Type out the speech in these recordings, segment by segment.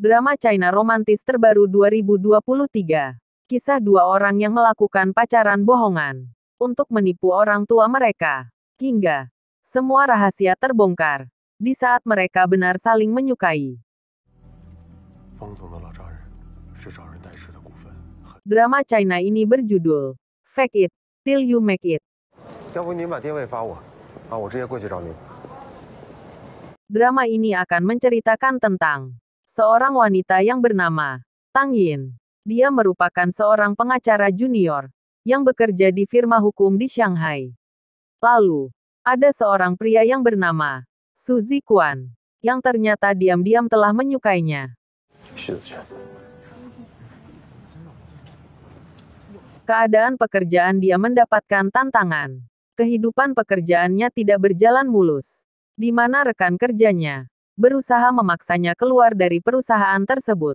Drama China Romantis terbaru 2023. Kisah dua orang yang melakukan pacaran bohongan untuk menipu orang tua mereka. Hingga semua rahasia terbongkar di saat mereka benar saling menyukai. Drama China ini berjudul Fake It Till You Make It. Drama ini akan menceritakan tentang seorang wanita yang bernama Tang Yin. Dia merupakan seorang pengacara junior yang bekerja di firma hukum di Shanghai. Lalu, ada seorang pria yang bernama Suzy Zikuan yang ternyata diam-diam telah menyukainya. Keadaan pekerjaan dia mendapatkan tantangan. Kehidupan pekerjaannya tidak berjalan mulus. Di mana rekan kerjanya, berusaha memaksanya keluar dari perusahaan tersebut.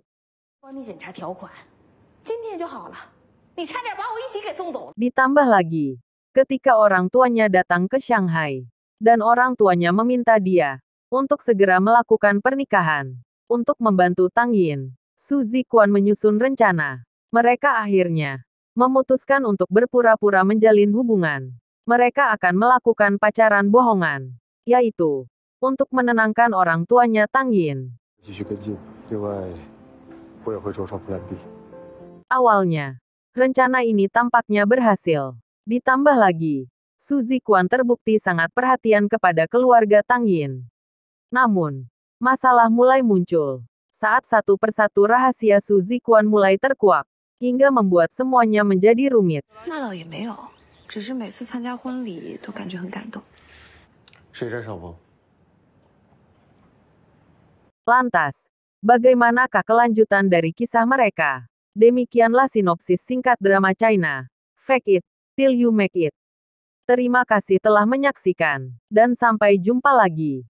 Ditambah lagi, ketika orang tuanya datang ke Shanghai, dan orang tuanya meminta dia untuk segera melakukan pernikahan untuk membantu Tang Yin. Suzy Kuan menyusun rencana. Mereka akhirnya memutuskan untuk berpura-pura menjalin hubungan. Mereka akan melakukan pacaran bohongan, yaitu untuk menenangkan orang tuanya Tang Yin. Awalnya, rencana ini tampaknya berhasil. Ditambah lagi, Suzy Kuan terbukti sangat perhatian kepada keluarga Tang Yin. Namun, masalah mulai muncul. Saat satu persatu rahasia Suzy Kuan mulai terkuak, hingga membuat semuanya menjadi rumit. Lantas, bagaimanakah kelanjutan dari kisah mereka? Demikianlah sinopsis singkat drama China. Fake it, till you make it. Terima kasih telah menyaksikan, dan sampai jumpa lagi.